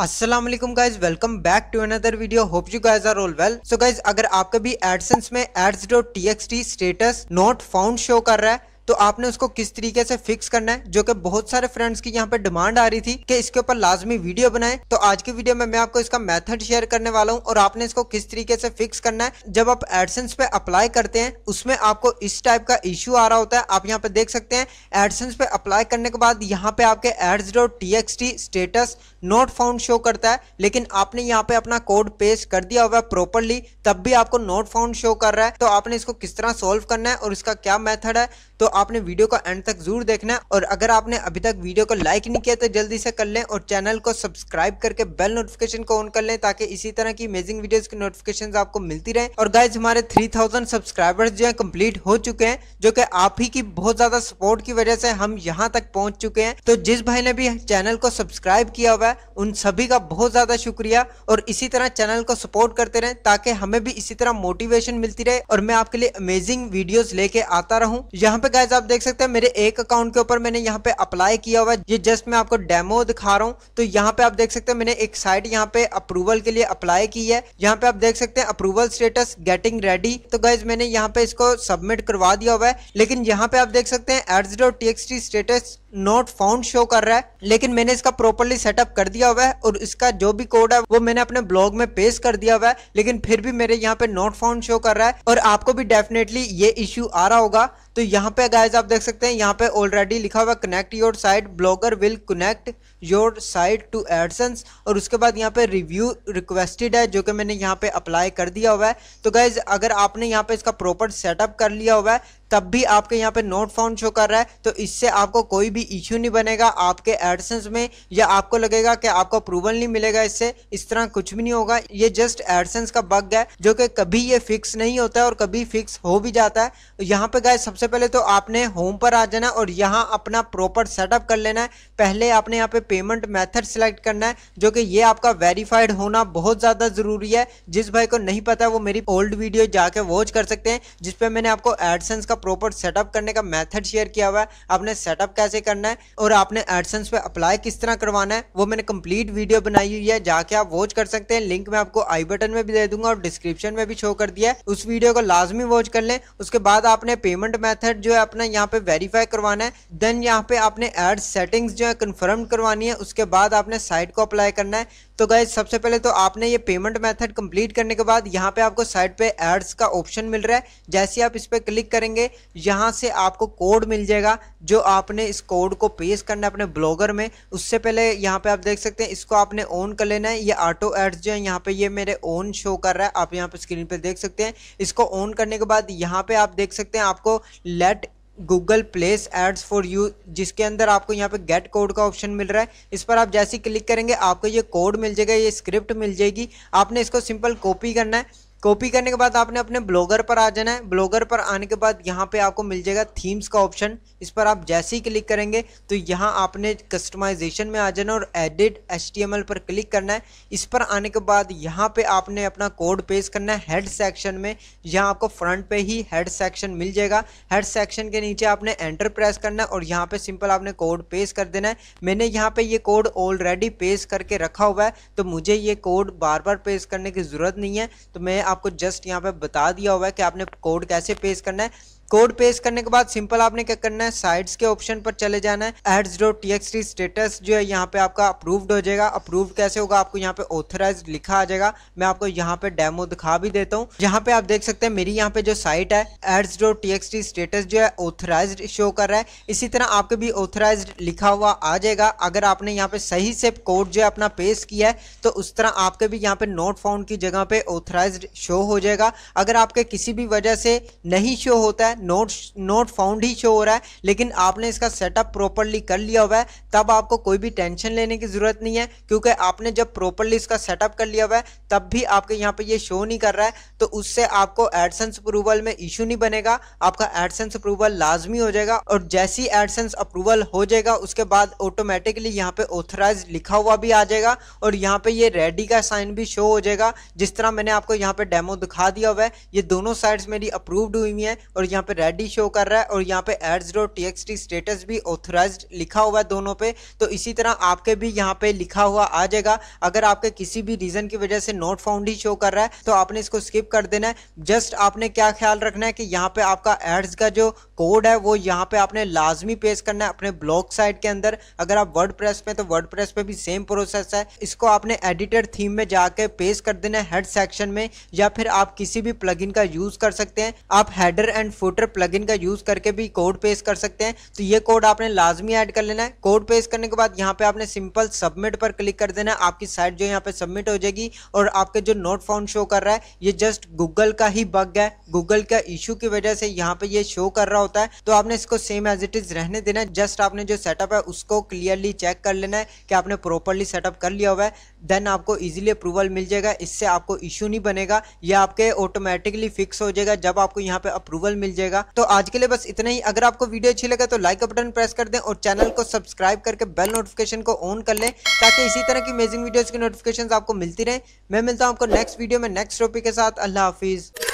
Aslam guys welcome back to another video hope you guys are all well so guys अगर आपका भी AdSense में ads dot T status not found show कर रहा है तो आपने उसको किस तरीके से फिक्स करना है जो कि बहुत सारे फ्रेंड्स की यहाँ पे डिमांड आ रही थी कि इसके ऊपर लाजमी वीडियो बनाए तो आज की वीडियो में मैं आपको इसका मेथड शेयर करने वाला हूँ और आपने इसको किस तरीके से फिक्स करना है जब आप एडसेंस पे अप्लाई करते हैं उसमें आपको इस टाइप का इश्यू आ रहा होता है आप यहाँ पे देख सकते हैं एडसेंस पे अप्लाई करने के बाद यहाँ पे आपके ads dot T X T status not found show करता है लेकिन आपने यहाँ पे अपना कोड पेस्ट कर दिया हुआ है प्रॉपरली तब भी आपको नोट फाउंड शो कर रहा है तो आपने इसको किस तरह सोल्व करना है और इसका क्या मेथड है तो आपने वीडियो को एंड तक जरूर देखना और अगर आपने अभी तक वीडियो को लाइक नहीं किया तो जल्दी से कर लें और चैनल को सब्सक्राइब करके बेल नोटिफिकेशन को ऑन कर लें ताकि इसी तरह की अमेजिंग वीडियोस की नोटिफिकेशन आपको मिलती रहे और गाइज हमारे थ्री सब्सक्राइबर्स जो है कम्प्लीट हो चुके हैं जो कि आप ही की बहुत ज्यादा सपोर्ट की वजह से हम यहाँ तक पहुंच चुके हैं तो जिस भाई ने भी चैनल को सब्सक्राइब किया हुआ है उन सभी का बहुत ज्यादा शुक्रिया और इसी तरह चैनल को सपोर्ट करते रहें ताकि हमें भी इसी तरह मोटिवेशन मिलती रहे और मैं आपके लिए अमेजिंग वीडियोस लेके आता रहूं यहाँ पे गाइज आप देख सकते हैं मेरे एक अकाउंट के ऊपर मैंने यहाँ पे अप्लाई किया हुआ है ये जस्ट मैं आपको डेमो दिखा रहा हूँ तो यहाँ पे आप देख सकते हैं मैंने एक साइट यहाँ पे अप्रूवल के लिए अप्लाई की है यहाँ पे आप देख सकते हैं अप्रूवल स्टेटस गेटिंग रेडी तो गाइज मैंने यहाँ पे इसको सबमिट करवा दिया हुआ है लेकिन यहाँ पे आप देख सकते हैं ads dot T status not found show कर रहा है लेकिन मैंने इसका प्रॉपरली सेटअप कर दिया हुआ है और इसका जो भी कोड है वो मैंने अपने ब्लॉग में पेश कर दिया हुआ है लेकिन फिर भी मेरे यहाँ पे नोट फाउंड शो कर रहा है और आपको भी डेफिनेटली ये इश्यू आ रहा होगा तो यहाँ पे गाइज आप देख सकते हैं यहाँ पे ऑलरेडी लिखा हुआ connect your site Blogger will connect your site to AdSense और उसके बाद यहाँ पे रिव्यू रिक्वेस्टेड है जो कि मैंने यहाँ पे अप्लाई कर दिया हुआ है तो गाइज अगर आपने यहाँ पे इसका प्रॉपर सेटअप कर लिया हुआ है तब भी आपके यहाँ पे नोट फाउंड शो कर रहा है तो इससे आपको कोई भी भी इश्यू नहीं बनेगा आपके एडसेंस में या आपको लगेगा कि आपको अप्रूवल नहीं मिलेगा इससे इस तरह कुछ भी नहीं होगा ये जस्ट एडसेंस का बग है जो कि कभी ये फिक्स नहीं होता है और कभी फिक्स हो भी जाता है यहाँ पे गाय सबसे पहले तो आपने होम पर आ जाना और यहाँ अपना प्रॉपर सेटअप कर लेना है पहले आपने यहाँ पे पेमेंट मैथड सेलेक्ट करना है जो कि ये आपका वेरीफाइड होना बहुत ज़्यादा ज़रूरी है जिस भाई को नहीं पता वो मेरी ओल्ड वीडियो जाके वॉच कर सकते हैं जिसपे मैंने आपको एडसेंस का प्रॉपर सेटअप करने का मैथड शेयर किया हुआ है आपने सेटअप कैसे कर करना है और आपने एडसेंस पे अप्लाई किस तरह करवाना है वो मैंने कंप्लीट वीडियो बनाई हुई है जाके आप वॉच कर सकते हैं लिंक मैं आपको आई बटन में भी दे दूंगा और डिस्क्रिप्शन में भी शो कर दिया है उस वीडियो को लाजमी वॉच कर लें उसके बाद आपने पेमेंट मैथड जो है अपना यहाँ पे वेरीफाई करवाना है देन यहाँ पे आपने एड सेटिंग्स जो है कन्फर्म करवानी है उसके बाद आपने साइट को अप्लाई करना है तो गए सबसे पहले तो आपने ये पेमेंट मेथड कंप्लीट करने के बाद यहाँ पे आपको साइट पे एड्स का ऑप्शन मिल रहा है जैसे आप इस पर क्लिक करेंगे यहाँ से आपको कोड मिल जाएगा जो आपने इस कोड कोड को पेश करना है अपने ब्लॉगर में उससे पहले यहाँ पे आप देख सकते हैं इसको आपने ऑन कर लेना है ये ऑटो एड्स जो है यहाँ पे ये मेरे ऑन शो कर रहा है आप यहाँ पे स्क्रीन पे देख सकते हैं इसको ऑन करने के बाद यहाँ पे आप देख सकते हैं आपको let Google place ads for you जिसके अंदर आपको यहाँ पे गेट कोड का ऑप्शन मिल रहा है इस पर आप जैसे ही क्लिक करेंगे आपको ये कोड मिल जाएगा ये स्क्रिप्ट मिल जाएगी आपने इसको सिंपल कॉपी करना है कॉपी करने के बाद आपने अपने ब्लॉगर पर आ जाना है ब्लॉगर पर आने के बाद यहाँ पे आपको मिल जाएगा थीम्स का ऑप्शन इस पर आप जैसे ही क्लिक करेंगे तो यहाँ आपने कस्टमाइजेशन में आ जाना और एडिट एच पर क्लिक करना है इस पर आने के बाद यहाँ पे आपने अपना कोड पेश करना है हेड सेक्शन में यहाँ आपको फ्रंट पे ही हेड सेक्शन मिल जाएगा हेड सेक्शन के नीचे आपने एंटर प्रेस करना है और यहाँ पर सिंपल आपने कोड पेश कर देना है मैंने यहाँ पर ये कोड ऑलरेडी पेश करके रखा हुआ है तो मुझे ये कोड बार बार पेश करने की ज़रूरत नहीं है तो मैं आपको जस्ट यहाँ पे बता दिया हुआ है कि आपने कोड कैसे पेश करना है कोड पेश करने के बाद सिंपल आपने क्या करना है साइड्स के ऑप्शन पर चले जाना है ads dot T X T status जो है यहाँ पे आपका अप्रूव्ड हो जाएगा अप्रूव्ड कैसे होगा आपको यहाँ पे ऑथराइज लिखा आ जाएगा मैं आपको यहाँ पे डेमो दिखा भी देता हूँ यहाँ पे आप देख सकते हैं मेरी यहाँ पे जो साइट है ads dot T X T status जो है ऑथराइज शो कर रहा है इसी तरह आपके भी ऑथराइज लिखा हुआ आ जाएगा अगर आपने यहाँ पे सही से कोड जो है अपना पेश किया है तो उस तरह आपके भी यहाँ पे नोट फाउंड की जगह पे ऑथराइज शो हो जाएगा अगर आपके किसी भी वजह से नहीं शो होता है नोट नोट फाउंड ही शो हो रहा है लेकिन आपने इसका सेटअप प्रॉपरली कर लिया हुआ है तब आपको कोई भी टेंशन लेने की ज़रूरत नहीं है क्योंकि आपने जब प्रॉपरली इसका सेटअप कर लिया हुआ है तब भी आपके यहाँ पर ये शो नहीं कर रहा है तो उससे आपको एडसेंस अप्रूवल में इशू नहीं बनेगा आपका एडसेंस अप्रूवल लाजमी हो जाएगा और जैसी एडसेंस अप्रूवल हो जाएगा उसके बाद ऑटोमेटिकली यहाँ पे ऑथराइज लिखा हुआ भी आ जाएगा और यहाँ पे ये रेडी का साइन भी शो हो जाएगा जिस तरह मैंने आपको यहाँ पे डेमो दिखा दिया हुआ है ये दोनों साइड्स मेरी अप्रूव्ड हुई हुई है और यहाँ पे रेडी शो कर रहा है और यहाँ पे ads dot T X T status भी ऑथराइज लिखा हुआ है दोनों पे तो इसी तरह आपके भी यहाँ पे लिखा हुआ आ जाएगा अगर आपके किसी भी रीजन की वजह से नोट फाउंड ही शो कर रहा है तो आपने इसको स्किप कर देना है जस्ट आपने क्या ख्याल रखना है कि यहाँ पे आपका एड्स का जो कोड है वो यहाँ पे आपने लाजमी पेश करना है अपने ब्लॉग साइट के अंदर अगर आप वर्ड प्रेस पे तो वर्ड प्रेस पे भी सेम प्रोसेस है इसको आपने एडिटेड थीम में जाके पेश कर देना है हेड सेक्शन में या फिर आप किसी भी प्लगइन का यूज़ कर सकते हैं आप हेडर एंड फुटर प्लगइन का यूज़ करके भी कोड पेश कर सकते हैं तो ये कोड आपने लाजमी एड कर लेना है कोड पेश करने के बाद यहाँ पे आपने सिंपल सबमिट पर क्लिक कर देना है आपकी साइट जो यहाँ पे सबमिट हो जाएगी और आपके जो नोट फाउंड शो कर रहा है ये जस्ट गूगल का ही बग है गूगल का इशू की वजह से यहाँ पे ये शो कर रहा होता होता है तो आपने इसको सेम एज इट इज रहने देना है जस्ट आपने जो सेटअप है उसको क्लियरली चेक कर लेना है कि आपने प्रॉपरली सेटअप कर लिया हुआ है देन आपको इजीली अप्रूवल मिल जाएगा इससे आपको इश्यू नहीं बनेगा या आपके ऑटोमेटिकली फिक्स हो जाएगा जब आपको यहाँ पे अप्रूवल मिल जाएगा तो आज के लिए बस इतना ही अगर आपको वीडियो अच्छी लगे तो लाइक बटन प्रेस कर दें और चैनल को सब्सक्राइब करके बेल नोटिफिकेशन को ऑन कर लें ताकि इसी तरह की अमेजिंग वीडियोज की नोटिफिकेशन आपको मिलती रहे मैं मिलता हूँ आपको नेक्स्ट वीडियो में नेक्स्ट टॉपिक के साथ अल्लाह हाफिज़